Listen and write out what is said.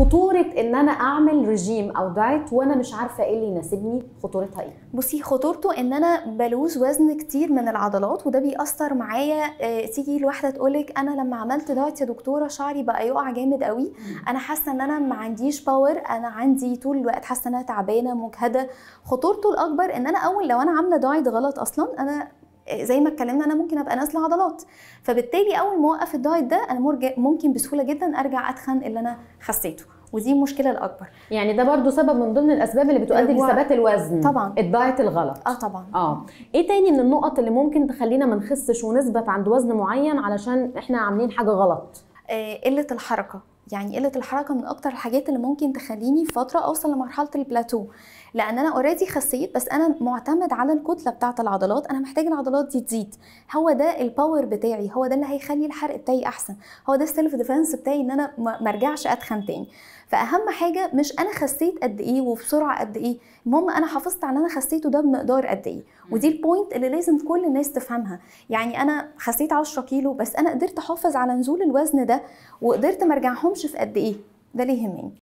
خطوره ان انا اعمل ريجيم او دايت وانا مش عارفه ايه اللي يناسبني خطورتها ايه بصي خطورته ان انا بلوز وزن كتير من العضلات وده بيأثر معايا آه، تيجي الواحده لك انا لما عملت دايت يا دكتوره شعري بقى يقع جامد قوي انا حاسه ان انا ما عنديش باور انا عندي طول الوقت حاسه ان انا تعبانه مجهده خطورته الاكبر ان انا اول لو انا عامله دايت غلط اصلا انا زي ما اتكلمنا انا ممكن ابقى نازله عضلات فبالتالي اول ما اوقف الدايت ده انا ممكن بسهوله جدا ارجع اتخن اللي انا خسيته ودي المشكله الاكبر يعني ده برضو سبب من ضمن الاسباب اللي بتؤدي لثبات الوزن طبعا الدايت الغلط اه طبعا اه ايه تاني من النقط اللي ممكن تخلينا ما نخسش ونثبت عند وزن معين علشان احنا عاملين حاجه غلط آه، قله الحركه يعني قله الحركه من اكتر الحاجات اللي ممكن تخليني فتره اوصل لمرحله البلاتو لان انا اوريدي خسيت بس انا معتمد على الكتله بتاعه العضلات انا محتاج العضلات دي تزيد هو ده الباور بتاعي هو ده اللي هيخلي الحرق بتاعي احسن هو ده السيلف ديفنس بتاعي ان انا ما ارجعش اتخن تاني فاهم حاجه مش انا خسيت قد ايه وبسرعه قد ايه المهم انا حافظت على انا خسيته ده بمقدار قد ايه ودي البوينت اللي لازم كل الناس تفهمها يعني انا خسيت 10 كيلو بس انا قدرت احافظ على نزول الوزن ده وقدرت ما ارجعهمش نشوف قد ايه ده ليه يهمني